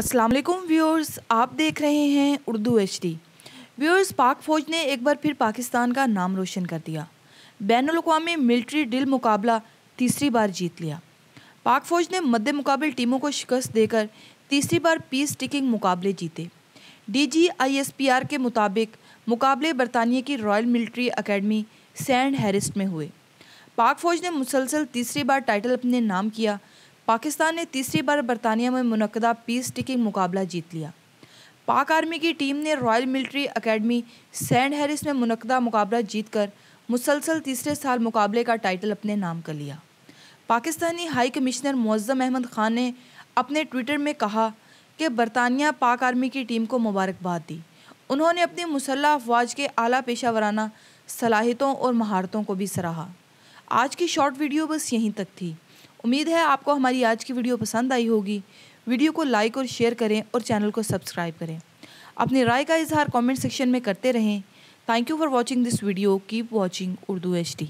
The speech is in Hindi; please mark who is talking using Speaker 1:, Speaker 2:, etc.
Speaker 1: असलम व्यूअर्स आप देख रहे हैं उर्दू एच डी व्यूअर्स पाक फ़ौज ने एक बार फिर पाकिस्तान का नाम रोशन कर दिया बैन अवी मिल्ट्री ड्रिल मुकाबला तीसरी बार जीत लिया पाक फ़ौज ने मद्द मुकाबल टीमों को शिकस्त देकर तीसरी बार पीस टिकिंग मुकाबले जीते D G I S P R के मुताबिक मुकाबले बरतानिया की royal military academy Sandhurst में हुए पाक फ़ौज ने मुसलसल तीसरी बार टाइटल अपने नाम किया पाकिस्तान ने तीसरी बार बरतानिया में मनदा पीस टिकिंग मुकाबला जीत लिया पाक आर्मी की टीम ने royal military academy Sandhurst में मनदा मुकाबला जीतकर मुसलसल तीसरे साल मुकाबले का टाइटल अपने नाम कर लिया पाकिस्तानी हाई कमिश्नर मुज़म अहमद ख़ान ने अपने ट्विटर में कहा कि बरतानिया पाक आर्मी की टीम को मुबारकबाद दी उन्होंने अपनी मुसल्ह अफवाज के आला पेशा वराना सलाहितों और महारतों को भी सराहा आज की शॉर्ट वीडियो बस यहीं तक थी उम्मीद है आपको हमारी आज की वीडियो पसंद आई होगी वीडियो को लाइक और शेयर करें और चैनल को सब्सक्राइब करें अपनी राय का इजहार कमेंट सेक्शन में करते रहें thank you for watching this video keep watching Urdu H